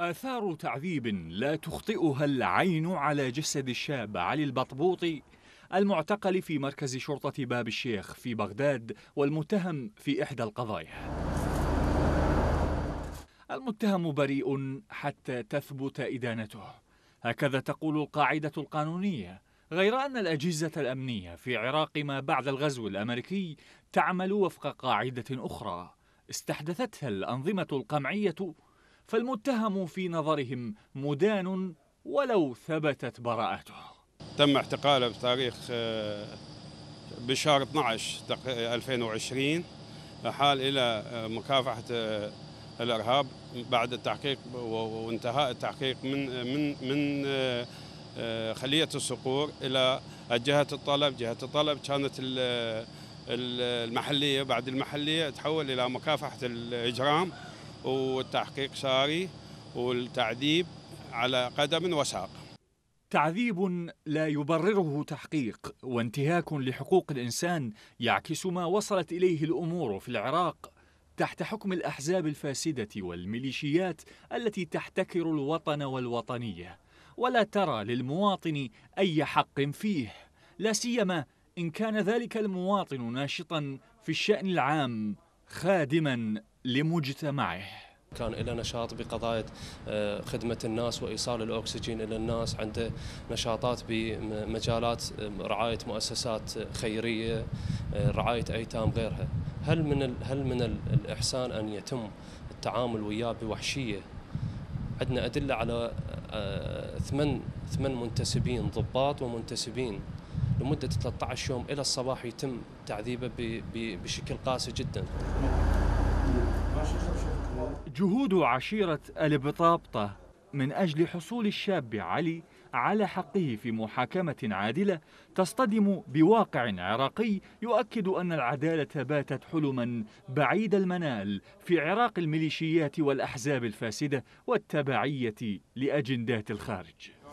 آثار تعذيب لا تخطئها العين على جسد الشاب علي البطبوطي المعتقل في مركز شرطة باب الشيخ في بغداد والمتهم في إحدى القضايا المتهم بريء حتى تثبت إدانته هكذا تقول القاعدة القانونية غير أن الأجهزة الأمنية في عراق ما بعد الغزو الأمريكي تعمل وفق قاعدة أخرى استحدثتها الأنظمة القمعية فالمتهم في نظرهم مدان ولو ثبتت براءته تم اعتقاله بتاريخ آه، بشهر 12 2020 حال إلى آه، مكافحة آه، الإرهاب بعد التحقيق وانتهاء التحقيق من من من خلية الصقور إلى جهة الطلب جهة الطلب كانت المحلية بعد المحلية تحول إلى مكافحة الإجرام والتحقيق ساري والتعذيب على قدم وساق تعذيب لا يبرره تحقيق وانتهاك لحقوق الانسان يعكس ما وصلت اليه الامور في العراق تحت حكم الاحزاب الفاسده والميليشيات التي تحتكر الوطن والوطنيه ولا ترى للمواطن اي حق فيه لا سيما ان كان ذلك المواطن ناشطا في الشان العام خادما لمجتمعه كان له نشاط بقضايا آه، خدمة الناس وإيصال الأكسجين إلى الناس عنده نشاطات بمجالات آه، رعاية مؤسسات خيرية آه، رعاية أيتام غيرها هل من هل من الإحسان أن يتم التعامل وياه بوحشية عندنا أدلة على ثمان ثمان منتسبين ضباط ومنتسبين لمدة 13 يوم إلى الصباح يتم تعذيبه بشكل قاسي جدا جهود عشيرة البطابطة من أجل حصول الشاب علي على حقه في محاكمة عادلة تصطدم بواقع عراقي يؤكد أن العدالة باتت حلما بعيد المنال في عراق الميليشيات والأحزاب الفاسدة والتبعية لأجندات الخارج